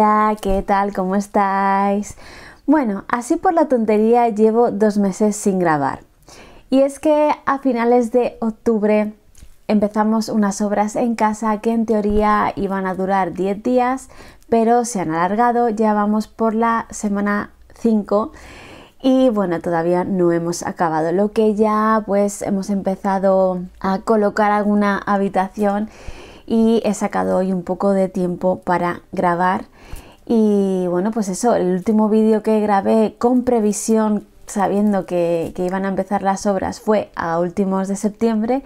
Hola, ¿qué tal? ¿Cómo estáis? Bueno, así por la tontería llevo dos meses sin grabar. Y es que a finales de octubre empezamos unas obras en casa que en teoría iban a durar 10 días, pero se han alargado, ya vamos por la semana 5 y bueno, todavía no hemos acabado. Lo que ya pues hemos empezado a colocar alguna habitación y he sacado hoy un poco de tiempo para grabar. Y bueno, pues eso, el último vídeo que grabé con previsión, sabiendo que, iban a empezar las obras, fue a últimos de septiembre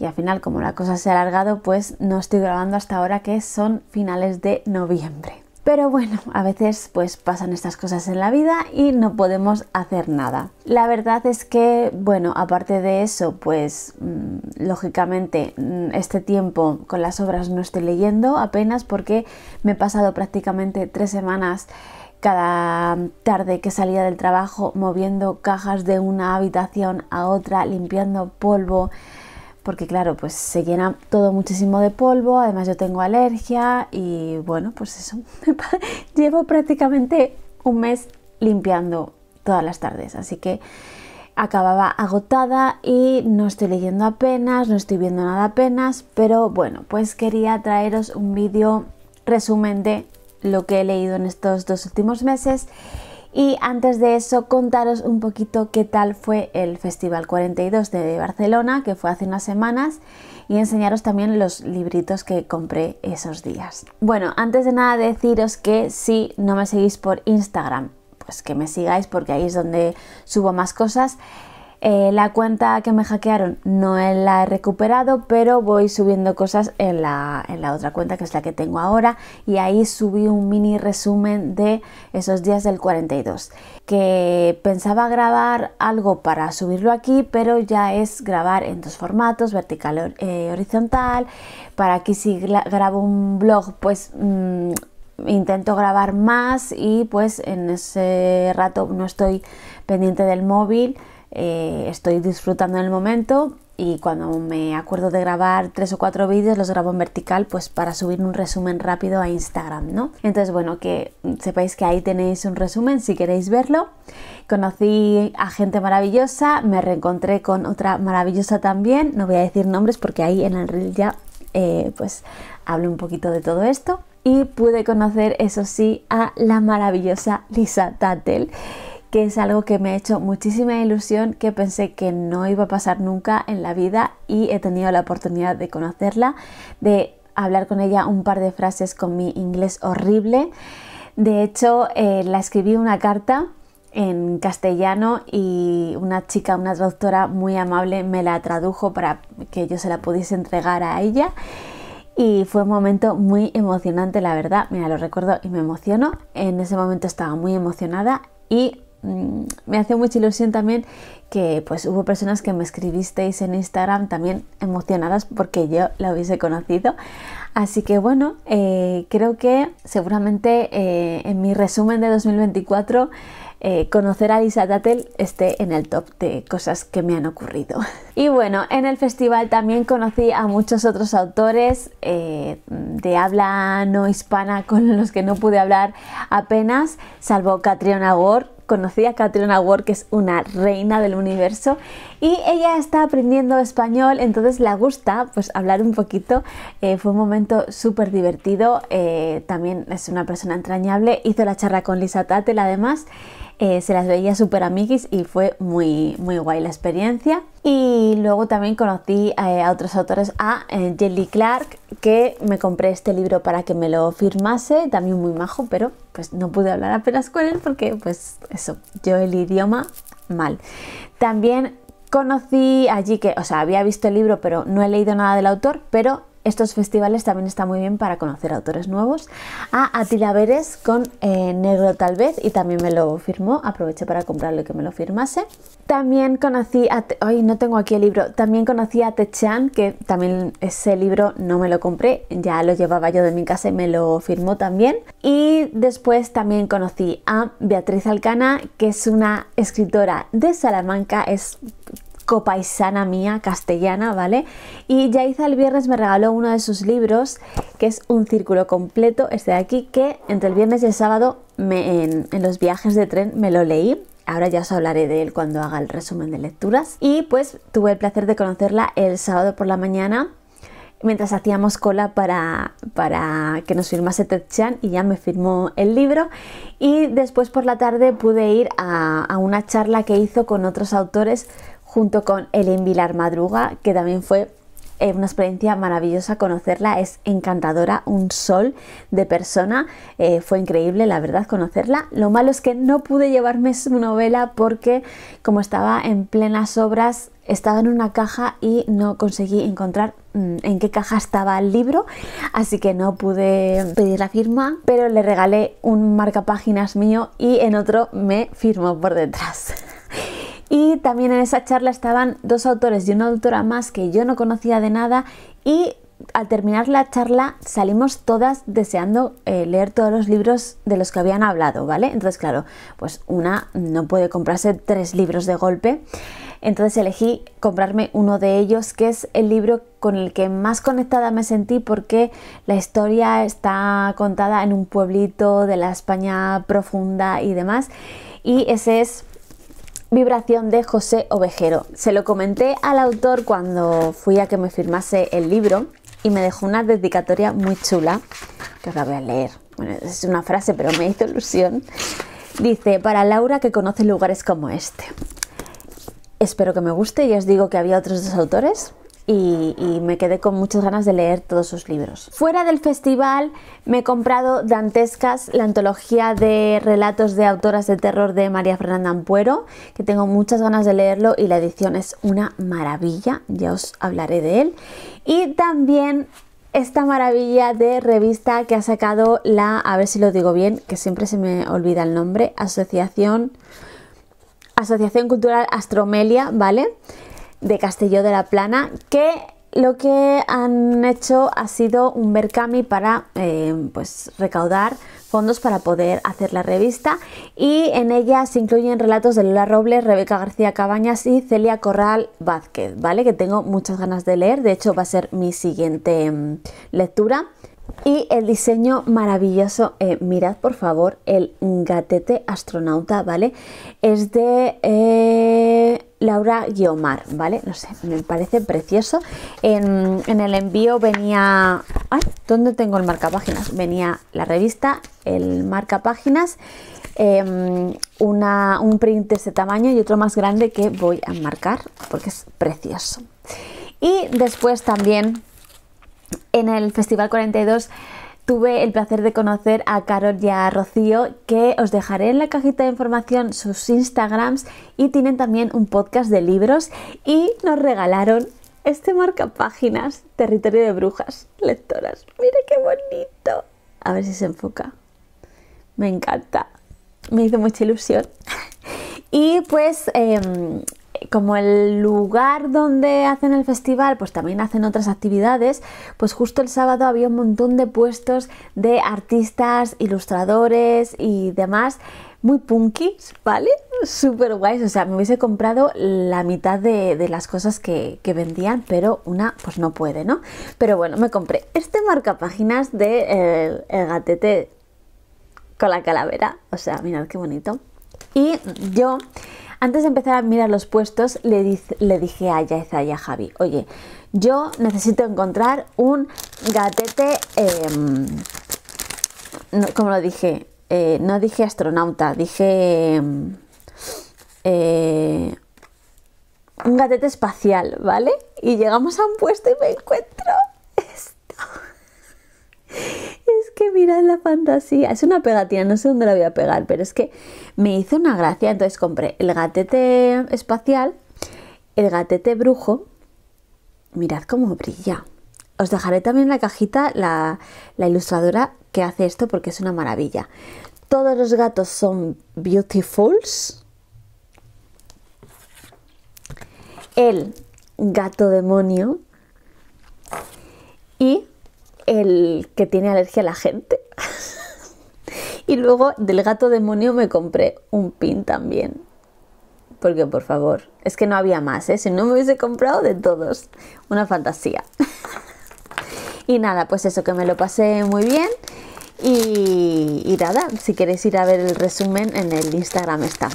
y al final como la cosa se ha alargado pues no estoy grabando hasta ahora que son finales de noviembre. Pero bueno, a veces pues pasan estas cosas en la vida y no podemos hacer nada. La verdad es que, bueno, aparte de eso, pues mm, lógicamente mm, este tiempo con las obras no estoy leyendo apenas porque me he pasado prácticamente tres semanas cada tarde que salía del trabajo moviendo cajas de una habitación a otra, limpiando polvo, porque claro, pues se llena todo muchísimo de polvo, además yo tengo alergia y bueno, pues eso, llevo prácticamente un mes limpiando todas las tardes, así que acababa agotada y no estoy leyendo apenas, no estoy viendo nada apenas, pero bueno, pues quería traeros un vídeo resumen de lo que he leído en estos dos últimos meses y antes de eso, contaros un poquito qué tal fue el Festival 42 de Barcelona, que fue hace unas semanas, y enseñaros también los libritos que compré esos días. Bueno, antes de nada deciros que si no me seguís por Instagram, pues que me sigáis porque ahí es donde subo más cosas. Eh, la cuenta que me hackearon no la he recuperado, pero voy subiendo cosas en la, otra cuenta que es la que tengo ahora y ahí subí un mini resumen de esos días del 42, que pensaba grabar algo para subirlo aquí, pero ya es grabar en dos formatos, vertical y eh, horizontal, para aquí si grabo un blog pues... Mm, intento grabar más y pues en ese rato no estoy pendiente del móvil eh, estoy disfrutando en el momento y cuando me acuerdo de grabar tres o cuatro vídeos los grabo en vertical pues para subir un resumen rápido a Instagram, ¿no? Entonces bueno, que sepáis que ahí tenéis un resumen si queréis verlo. Conocí a gente maravillosa, me reencontré con otra maravillosa también, no voy a decir nombres porque ahí en el reel ya eh, pues hablo un poquito de todo esto. Y pude conocer, eso sí, a la maravillosa Lisa Tattel que es algo que me ha hecho muchísima ilusión, que pensé que no iba a pasar nunca en la vida y he tenido la oportunidad de conocerla, de hablar con ella un par de frases con mi inglés horrible. De hecho, eh, la escribí una carta en castellano y una chica, una traductora muy amable me la tradujo para que yo se la pudiese entregar a ella y fue un momento muy emocionante, la verdad, mira, lo recuerdo y me emociono. En ese momento estaba muy emocionada y Mm, me hace mucha ilusión también que pues hubo personas que me escribisteis en Instagram también emocionadas porque yo la hubiese conocido. Así que bueno, eh, creo que seguramente eh, en mi resumen de 2024 eh, conocer a Lisa Tatel esté en el top de cosas que me han ocurrido. Y bueno, en el festival también conocí a muchos otros autores de habla no hispana con los que no pude hablar apenas, salvo Catriona Gore, conocí a Catriona Ward, que es una reina del universo, y ella está aprendiendo español, entonces le gusta pues, hablar un poquito. Eh, fue un momento súper divertido, eh, también es una persona entrañable, hizo la charla con Lisa Tattel además, eh, se las veía súper amiguis y fue muy, muy guay la experiencia. Y luego también conocí eh, a otros autores, a eh, Jelly Clark, que me compré este libro para que me lo firmase, también muy majo, pero pues no pude hablar apenas con él porque pues eso, yo el idioma mal. También conocí allí que, o sea, había visto el libro pero no he leído nada del autor, pero estos festivales también están muy bien para conocer autores nuevos. A Atila Veres con eh, Negro tal vez y también me lo firmó. Aproveché para comprarle que me lo firmase. También conocí a... Ay, no tengo aquí el libro. También conocí a Techan, que también ese libro no me lo compré. Ya lo llevaba yo de mi casa y me lo firmó también. Y después también conocí a Beatriz Alcana, que es una escritora de Salamanca. Es copaisana mía, castellana, ¿vale? Y ya Yaiza el viernes me regaló uno de sus libros, que es un círculo completo, este de aquí, que entre el viernes y el sábado en, los viajes de tren me lo leí. Ahora ya os hablaré de él cuando haga el resumen de lecturas. Y pues tuve el placer de conocerla el sábado por la mañana mientras hacíamos cola para, para que nos firmase Ted y ya me firmó el libro. Y después por la tarde pude ir a, una charla que hizo con otros autores junto con Elen Vilar Madruga, que también fue eh, una experiencia maravillosa conocerla, es encantadora, un sol de persona, eh, fue increíble la verdad conocerla. Lo malo es que no pude llevarme su novela porque como estaba en plenas obras, estaba en una caja y no conseguí encontrar mm, en qué caja estaba el libro, así que no pude pedir la firma, pero le regalé un marcapáginas mío y en otro me firmó por detrás. Y también en esa charla estaban dos autores y una autora más que yo no conocía de nada y al terminar la charla salimos todas deseando eh, leer todos los libros de los que habían hablado, ¿vale? Entonces, claro, pues una no puede comprarse tres libros de golpe. Entonces elegí comprarme uno de ellos, que es el libro con el que más conectada me sentí porque la historia está contada en un pueblito de la España profunda y demás. Y ese es Vibración de José Ovejero. Se lo comenté al autor cuando fui a que me firmase el libro y me dejó una dedicatoria muy chula que os la a leer. Bueno, es una frase, pero me hizo ilusión. Dice, para Laura que conoce lugares como este. Espero que me guste y os digo que había otros dos autores y, me quedé con muchas ganas de leer todos sus libros. Fuera del festival me he comprado Dantescas, la antología de relatos de autoras de terror de María Fernanda Ampuero, que tengo muchas ganas de leerlo y la edición es una maravilla, ya os hablaré de él. Y también esta maravilla de revista que ha sacado la, a ver si lo digo bien, que siempre se me olvida el nombre, Asociación... Asociación Cultural Astromelia, ¿vale? de castillo de la Plana que lo que han hecho ha sido un mercami para eh, pues, recaudar fondos para poder hacer la revista y en ella se incluyen relatos de Lola Robles, Rebeca García Cabañas y Celia Corral Vázquez, ¿vale? Que tengo muchas ganas de leer, de hecho va a ser mi siguiente mm, lectura. Y el diseño maravilloso, eh, mirad por favor el gatete astronauta, ¿vale? Es de... Eh, Laura Guiomar, ¿vale? No sé, me parece precioso. En, el envío venía. Ay, ¿dónde tengo el marcapáginas? Venía la revista, el marcapáginas, páginas em, un print de ese tamaño y otro más grande que voy a marcar porque es precioso. Y después también en el Festival 42 tuve el placer de conocer a Carol y a Rocío, que os dejaré en la cajita de información sus Instagrams y tienen también un podcast de libros y nos regalaron este marca páginas Territorio de Brujas Lectoras. mire qué bonito. A ver si se enfoca. Me encanta. Me hizo mucha ilusión. Y pues em, como el lugar donde hacen el festival, pues también hacen otras actividades, pues justo el sábado había un montón de puestos de artistas, ilustradores y demás muy punky, ¿vale? Súper guays, o sea, me hubiese comprado la mitad de, las cosas que, vendían, pero una pues no puede, ¿no? Pero bueno, me compré este marcapáginas de eh, el gatete con la calavera, o sea, mirad qué bonito. Y yo antes de empezar a mirar los puestos, le, le dije a Yaeza y a Javi, oye, yo necesito encontrar un gatete, em, como lo dije, eh, no dije astronauta, dije em, eh, un gatete espacial, ¿vale? Y llegamos a un puesto y me encuentro esto que mirad la fantasía. Es una pegatina, no sé dónde la voy a pegar, pero es que me hizo una gracia. Entonces compré el gatete espacial, el gatete brujo. Mirad cómo brilla. Os dejaré también en la cajita la, la ilustradora que hace esto porque es una maravilla. Todos los gatos son beautifuls. El gato demonio. Y el que tiene alergia a la gente. y luego del gato demonio me compré un pin también. Porque por favor, es que no había más, ¿eh? si no me hubiese comprado de todos. Una fantasía. y nada, pues eso, que me lo pasé muy bien. Y, y, nada, si queréis ir a ver el resumen en el Instagram está.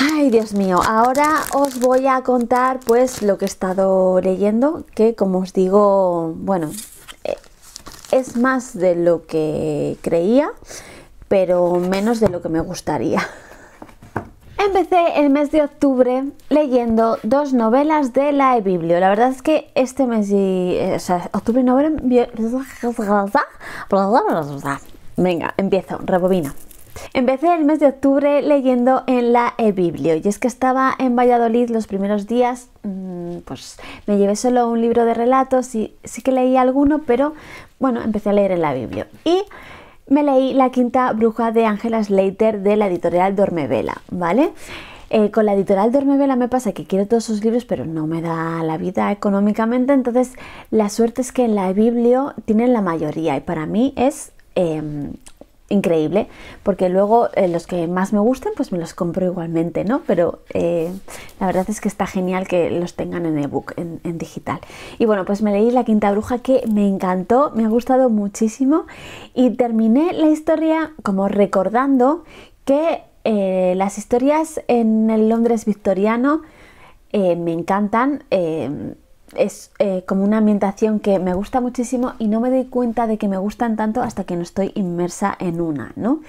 Ay, Dios mío, ahora os voy a contar pues lo que he estado leyendo, que como os digo, bueno, es más de lo que creía, pero menos de lo que me gustaría. Empecé el mes de octubre leyendo dos novelas de la eBiblio. La verdad es que este mes y, eh, octubre noviembre... Venga, empiezo, rebobina. Empecé el mes de octubre leyendo en la eBiblio y es que estaba en Valladolid los primeros días, mm, pues me llevé solo un libro de relatos y sí que leí alguno, pero bueno, empecé a leer en la Biblia. Y me leí La Quinta Bruja de Angela Slater de la editorial Dormevela, ¿vale? Eh, con la editorial Dormevela me pasa que quiero todos sus libros, pero no me da la vida económicamente, entonces la suerte es que en la eBiblio tienen la mayoría y para mí es em, increíble, porque luego eh, los que más me gusten pues me los compro igualmente, ¿no? Pero eh, la verdad es que está genial que los tengan en ebook, en, digital. Y bueno, pues me leí La Quinta Bruja que me encantó, me ha gustado muchísimo y terminé la historia como recordando que eh, las historias en el Londres victoriano me encantan es eh, como una ambientación que me gusta muchísimo y no me doy cuenta de que me gustan tanto hasta que no estoy inmersa en una, ¿no?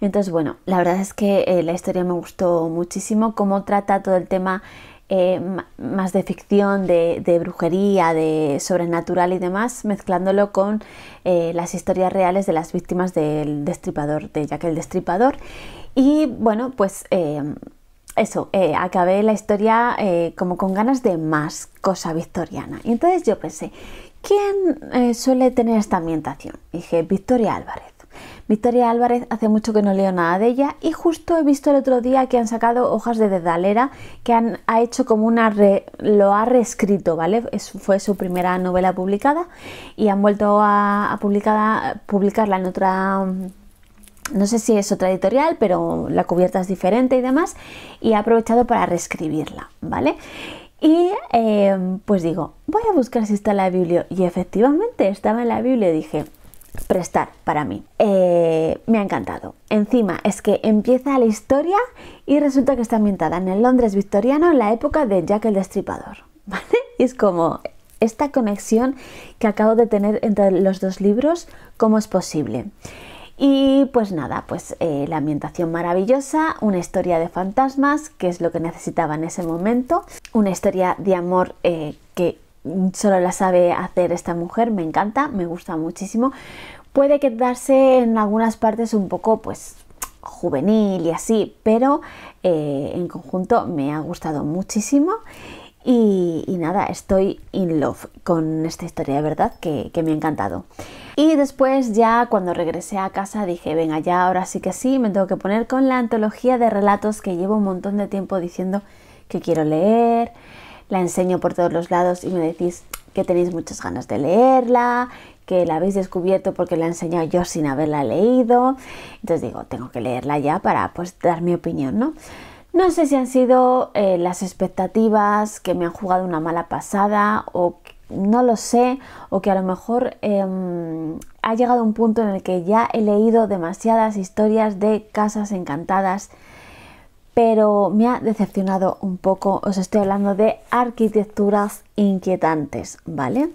Entonces, bueno, la verdad es que eh, la historia me gustó muchísimo, cómo trata todo el tema eh, más de ficción, de, de, brujería, de sobrenatural y demás, mezclándolo con las historias reales de las víctimas del destripador, de Jack el Destripador. Y bueno, pues eso, eh, acabé la historia eh, como con ganas de más cosa victoriana. Y entonces yo pensé, ¿quién eh, suele tener esta ambientación? dije, Victoria Álvarez. Victoria Álvarez hace mucho que no leo nada de ella y justo he visto el otro día que han sacado hojas de Dedalera que han, ha hecho como una lo ha reescrito, ¿vale? fue su primera novela publicada y han vuelto a, a publicarla en otra no sé si es otra editorial, pero la cubierta es diferente y demás, y he aprovechado para reescribirla, ¿vale? Y eh, pues digo, voy a buscar si está en la Biblia. Y efectivamente estaba en la Biblia dije, prestar para mí. Eh, me ha encantado. Encima es que empieza la historia y resulta que está ambientada en el Londres victoriano en la época de Jack el Destripador. ¿Vale? Y es como esta conexión que acabo de tener entre los dos libros, ¿cómo es posible? Y pues nada, pues eh, la ambientación maravillosa, una historia de fantasmas, que es lo que necesitaba en ese momento, una historia de amor eh, que solo la sabe hacer esta mujer, me encanta, me gusta muchísimo. Puede quedarse en algunas partes un poco pues juvenil y así, pero eh, en conjunto me ha gustado muchísimo y, nada, estoy in love con esta historia, de verdad, que, me ha encantado. Y después ya cuando regresé a casa dije, venga, ya ahora sí que sí, me tengo que poner con la antología de relatos que llevo un montón de tiempo diciendo que quiero leer, la enseño por todos los lados y me decís que tenéis muchas ganas de leerla, que la habéis descubierto porque la he enseñado yo sin haberla leído. Entonces digo, tengo que leerla ya para pues dar mi opinión, ¿no? No sé si han sido eh, las expectativas que me han jugado una mala pasada o no lo sé o que a lo mejor em, ha llegado un punto en el que ya he leído demasiadas historias de casas encantadas pero me ha decepcionado un poco. Os estoy hablando de arquitecturas inquietantes, ¿vale?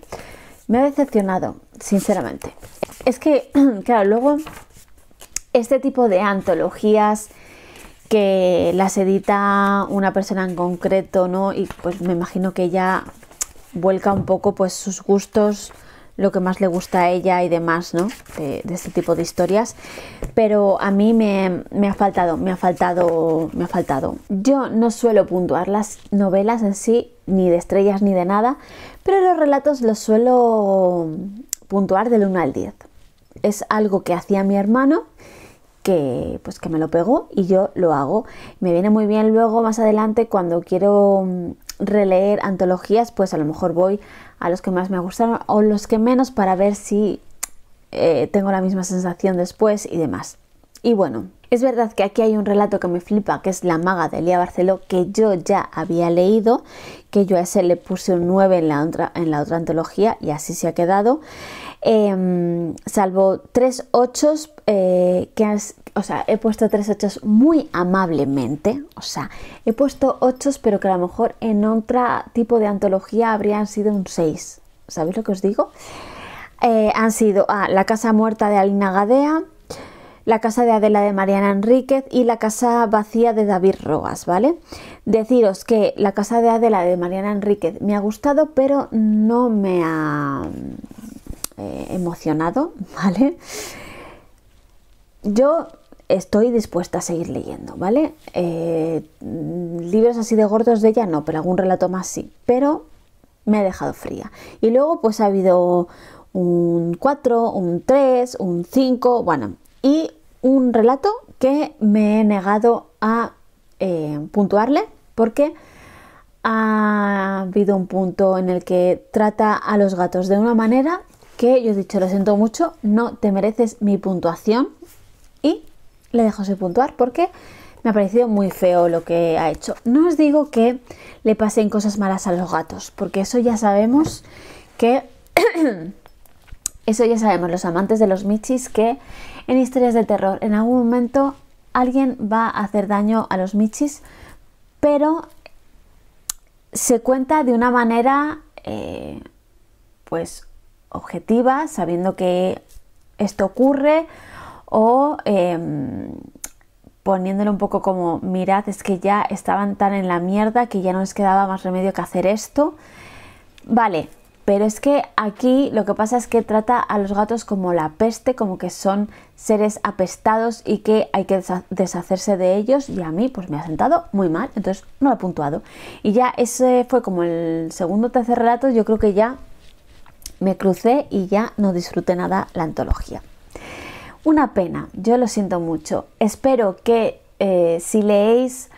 Me ha decepcionado, sinceramente. Es que, claro, luego este tipo de antologías que las edita una persona en concreto, ¿no? Y pues me imagino que ella vuelca un poco pues sus gustos, lo que más le gusta a ella y demás, ¿no? De, este tipo de historias. Pero a mí me, ha faltado, me ha faltado, me ha faltado. Yo no suelo puntuar las novelas en sí, ni de estrellas ni de nada, pero los relatos los suelo puntuar del 1 al 10. Es algo que hacía mi hermano que pues que me lo pegó y yo lo hago. Me viene muy bien luego más adelante cuando quiero mm, releer antologías, pues a lo mejor voy a los que más me gustaron o los que menos para ver si eh, tengo la misma sensación después y demás. Y bueno, es verdad que aquí hay un relato que me flipa, que es La maga de elía Barceló, que yo ya había leído, que yo a ese le puse un 9 en la otra, en la otra antología y así se ha quedado. Em, salvo tres ochos eh, que he puesto tres ochos muy amablemente, o sea, he puesto ochos pero que a lo mejor en otro tipo de antología habrían sido un 6, ¿sabéis lo que os digo? Eh, han sido ah, La Casa Muerta de Alina Gadea, la casa de Adela de Mariana Enríquez y la casa vacía de David Roas ¿vale? Deciros que la casa de Adela de Mariana Enríquez me ha gustado, pero no me ha eh, emocionado, ¿vale? Yo estoy dispuesta a seguir leyendo, ¿vale? Eh, libros así de gordos de ella no, pero algún relato más sí, pero me ha dejado fría. Y luego pues ha habido un 4, un 3, un 5, bueno, y un relato que me he negado a eh, puntuarle porque ha habido un punto en el que trata a los gatos de una manera que yo he dicho, lo siento mucho, no te mereces mi puntuación y le dejo sin puntuar porque me ha parecido muy feo lo que ha hecho. No os digo que le pasen cosas malas a los gatos, porque eso ya sabemos que... eso ya sabemos los amantes de los michis que en historias de terror en algún momento alguien va a hacer daño a los michis, pero se cuenta de una manera eh, pues objetiva, sabiendo que esto ocurre, o poniéndole em, poniéndolo un poco como, mirad, es que ya estaban tan en la mierda que ya no les quedaba más remedio que hacer esto. Vale, pero es que aquí lo que pasa es que trata a los gatos como la peste, como que son seres apestados y que hay que deshacerse de ellos y a mí pues me ha sentado muy mal, entonces no lo he puntuado. Y ya ese fue como el segundo o tercer relato, yo creo que ya me crucé y ya no disfruté nada la antología. Una pena, yo lo siento mucho. Espero que eh, si leéis,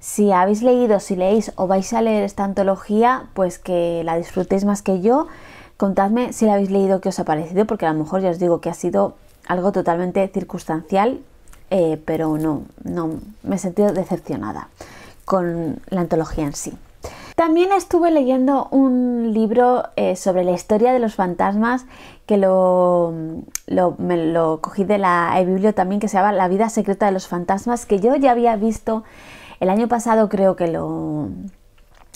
si habéis leído, si leéis o vais a leer esta antología, pues que la disfrutéis más que yo. Contadme si la habéis leído, qué os ha parecido, porque a lo mejor ya os digo que ha sido algo totalmente circunstancial, eh, pero no, no, me he sentido decepcionada con la antología en sí. También estuve leyendo un libro eh, sobre la historia de los fantasmas que lo, lo, me lo cogí de la e también que se llama La vida secreta de los fantasmas que yo ya había visto el año pasado creo que lo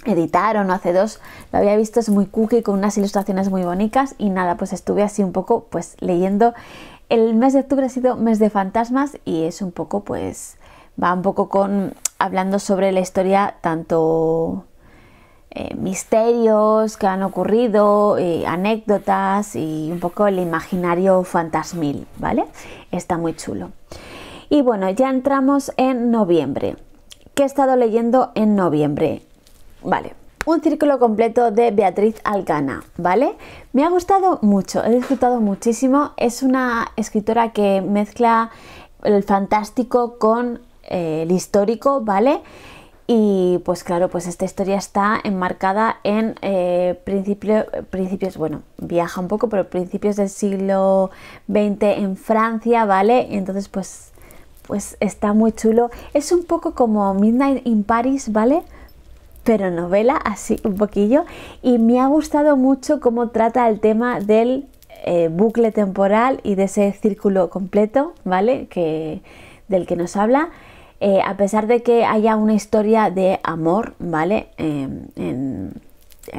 editaron o hace dos, lo había visto, es muy cookie con unas ilustraciones muy bonitas y nada, pues estuve así un poco pues leyendo. El mes de octubre ha sido mes de fantasmas y es un poco pues va un poco con hablando sobre la historia tanto eh, misterios que han ocurrido, eh, anécdotas y un poco el imaginario fantasmil, ¿vale? Está muy chulo. Y bueno, ya entramos en noviembre. ¿Qué he estado leyendo en noviembre? Vale, un círculo completo de Beatriz Alcana, ¿vale? Me ha gustado mucho, he disfrutado muchísimo. Es una escritora que mezcla el fantástico con eh, el histórico, ¿vale? Y pues claro, pues esta historia está enmarcada en eh, principios, bueno, viaja un poco, pero principios del siglo XX en Francia, ¿vale? Entonces pues, pues está muy chulo. Es un poco como Midnight in Paris, ¿vale? Pero novela, así un poquillo. Y me ha gustado mucho cómo trata el tema del eh, bucle temporal y de ese círculo completo, ¿vale? Que, del que nos habla. Eh, a pesar de que haya una historia de amor, ¿vale? Em, en,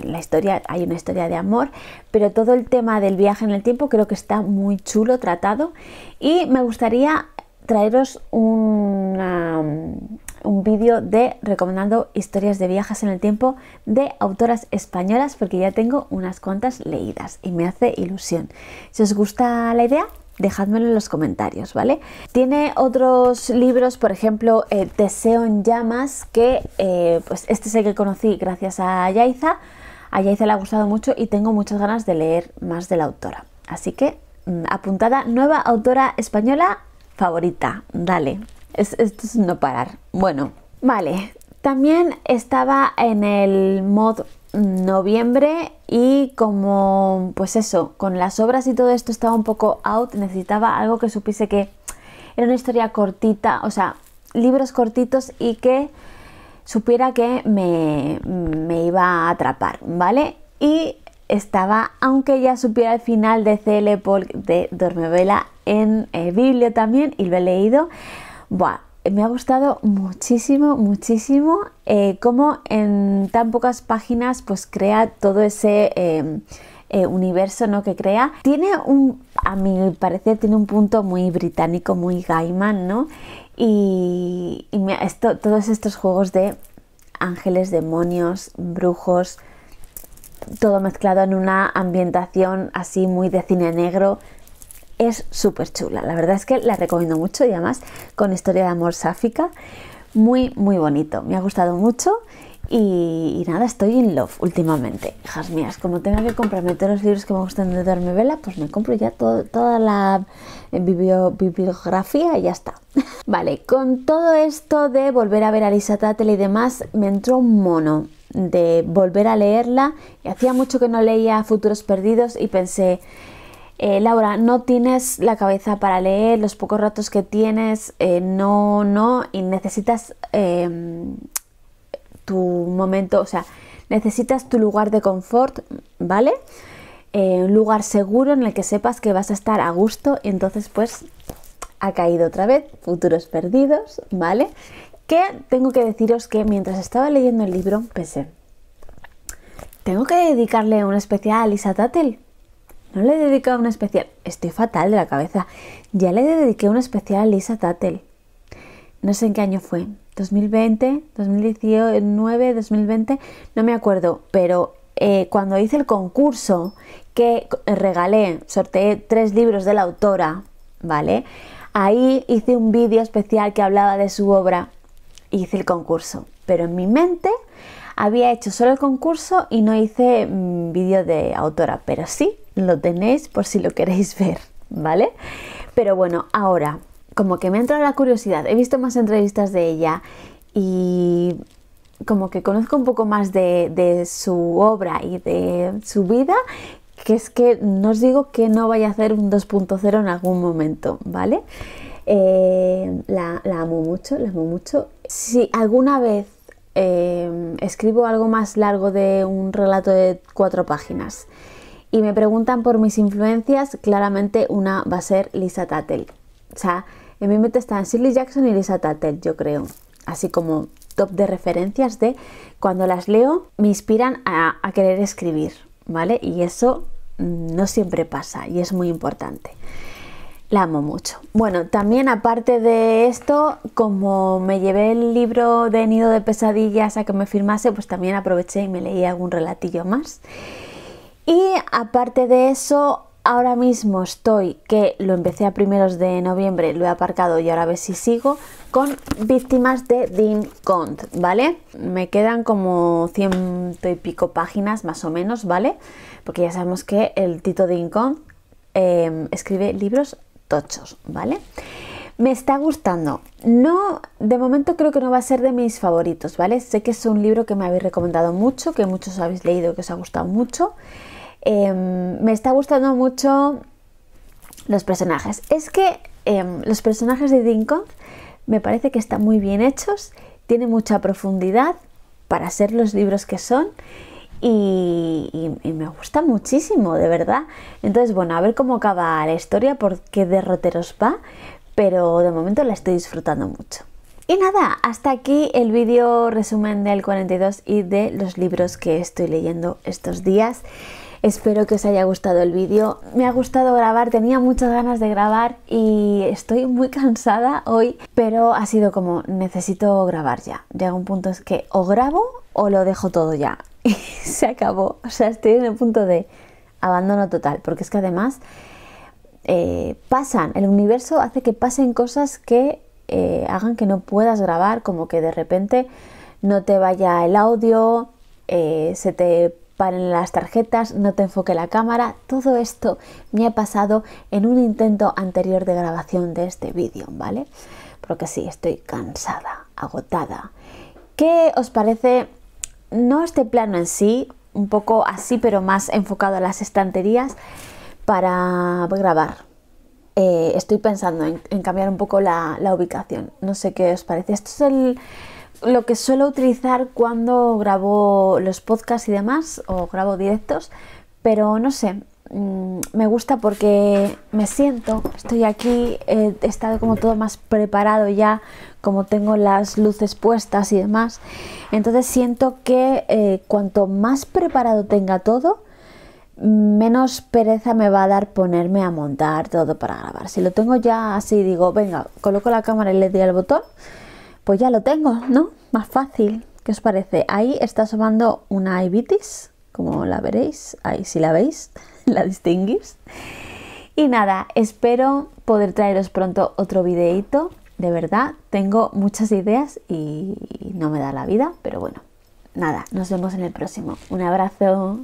la historia hay una historia de amor, pero todo el tema del viaje en el tiempo creo que está muy chulo tratado y me gustaría traeros un vídeo de recomendando historias de viajes en el tiempo de autoras españolas porque ya tengo unas cuantas leídas y me hace ilusión. Si os gusta la idea, dejadmelo en los comentarios, ¿vale? Tiene otros libros, por ejemplo, eh, Deseo en llamas, que eh, pues este sé que conocí gracias a Yaiza. A Yaiza le ha gustado mucho y tengo muchas ganas de leer más de la autora. Así que mm, apuntada, nueva autora española favorita, dale. Es, esto es no parar. Bueno, vale. También estaba en el mod noviembre y como pues eso, con las obras y todo esto estaba un poco out, necesitaba algo que supiese que era una historia cortita, o sea, libros cortitos y que supiera que me, me iba a atrapar, ¿vale? Y estaba, aunque ya supiera el final de C.L. pol de Dormevela en el eh, biblio también y lo he leído, buah, me ha gustado muchísimo, muchísimo eh, cómo en tan pocas páginas pues crea todo ese em, eh, universo ¿no? que crea. Tiene un, a mi parecer, tiene un punto muy británico, muy Gaiman, ¿no? Y, esto, todos estos juegos de ángeles, demonios, brujos, todo mezclado en una ambientación así muy de cine negro, es súper chula. La verdad es que la recomiendo mucho y además con historia de amor sáfica. Muy, muy bonito. Me ha gustado mucho y, nada, estoy in love últimamente. Hijas mías, como tenga que comprarme todos los libros que me gustan de Darme Vela, pues me compro ya toda la eh, bibliografía y ya está. vale, con todo esto de volver a ver a Lisa y demás, me entró un mono de volver a leerla. Y hacía mucho que no leía Futuros Perdidos y pensé eh, Laura, no tienes la cabeza para leer, los pocos ratos que tienes, eh, no, no, y necesitas em, tu momento, o sea, necesitas tu lugar de confort, ¿vale? Eh, un lugar seguro en el que sepas que vas a estar a gusto y entonces pues ha caído otra vez, futuros perdidos, ¿vale? Que tengo que deciros que mientras estaba leyendo el libro pensé, tengo que dedicarle un especial a Lisa Tattel no le he dedicado un especial. Estoy fatal de la cabeza. Ya le dediqué un especial a Lisa Tatel. No sé en qué año fue. 2020, 2019, 2020. No me acuerdo. Pero eh, cuando hice el concurso que regalé, sorteé tres libros de la autora, ¿vale? Ahí hice un vídeo especial que hablaba de su obra. Hice el concurso. Pero en mi mente había hecho solo el concurso y no hice mm, vídeo de autora. Pero sí lo tenéis por si lo queréis ver, ¿vale? Pero bueno, ahora, como que me entra la curiosidad, he visto más entrevistas de ella y como que conozco un poco más de, su obra y de su vida, que es que no os digo que no vaya a hacer un 2.0 en algún momento, ¿vale? Eh, la, amo mucho, la amo mucho. Si alguna vez eh, escribo algo más largo de un relato de cuatro páginas, y me preguntan por mis influencias, claramente una va a ser Lisa Tattel. O sea, en mi mente están Shirley Jackson y Lisa Tattel, yo creo. Así como top de referencias de cuando las leo me inspiran a, a querer escribir, ¿vale? Y eso mm, no siempre pasa y es muy importante. La amo mucho. Bueno, también aparte de esto, como me llevé el libro de Nido de Pesadillas a que me firmase, pues también aproveché y me leí algún relatillo más. Y aparte de eso, ahora mismo estoy, que lo empecé a primeros de noviembre, lo he aparcado y ahora a ver si sigo, con víctimas de Dean ¿vale? Me quedan como ciento y pico páginas más o menos, ¿vale? Porque ya sabemos que el Tito Dean Cont em, escribe libros tochos, ¿vale? Me está gustando. No, de momento creo que no va a ser de mis favoritos, ¿vale? Sé que es un libro que me habéis recomendado mucho, que muchos habéis leído, que os ha gustado mucho. Em, me está gustando mucho los personajes. Es que em, los personajes de Dinko me parece que están muy bien hechos, tiene mucha profundidad para ser los libros que son. Y, me gusta muchísimo, de verdad. Entonces, bueno, a ver cómo acaba la historia, por qué derroteros va, pero de momento la estoy disfrutando mucho. Y nada, hasta aquí el vídeo resumen del 42 y de los libros que estoy leyendo estos días. Espero que os haya gustado el vídeo. Me ha gustado grabar, tenía muchas ganas de grabar y estoy muy cansada hoy, pero ha sido como necesito grabar ya. Llega un punto es que o grabo o lo dejo todo ya. Y se acabó. O sea, estoy en el punto de abandono total, porque es que además eh, pasan, el universo hace que pasen cosas que eh, hagan que no puedas grabar, como que de repente no te vaya el audio, eh, se te paren las tarjetas, no te enfoque la cámara. Todo esto me ha pasado en un intento anterior de grabación de este vídeo, ¿vale? Porque sí, estoy cansada, agotada. ¿Qué os parece? No este plano en sí, un poco así, pero más enfocado a las estanterías para grabar. Eh, estoy pensando en, cambiar un poco la, ubicación. No sé qué os parece. Esto es el, lo que suelo utilizar cuando grabo los podcasts y demás, o grabo directos, pero no sé, mm, me gusta porque me siento, estoy aquí, he estado como todo más preparado ya, como tengo las luces puestas y demás. Entonces siento que eh, cuanto más preparado tenga todo, menos pereza me va a dar ponerme a montar todo para grabar. Si lo tengo ya así, digo, venga, coloco la cámara y le doy al botón pues ya lo tengo, ¿no? Más fácil. ¿Qué os parece? Ahí está asomando una ibitis, como la veréis, ahí si la veis, la distinguís. Y nada, espero poder traeros pronto otro videíto. De verdad, tengo muchas ideas y no me da la vida, pero bueno, nada, nos vemos en el próximo. Un abrazo.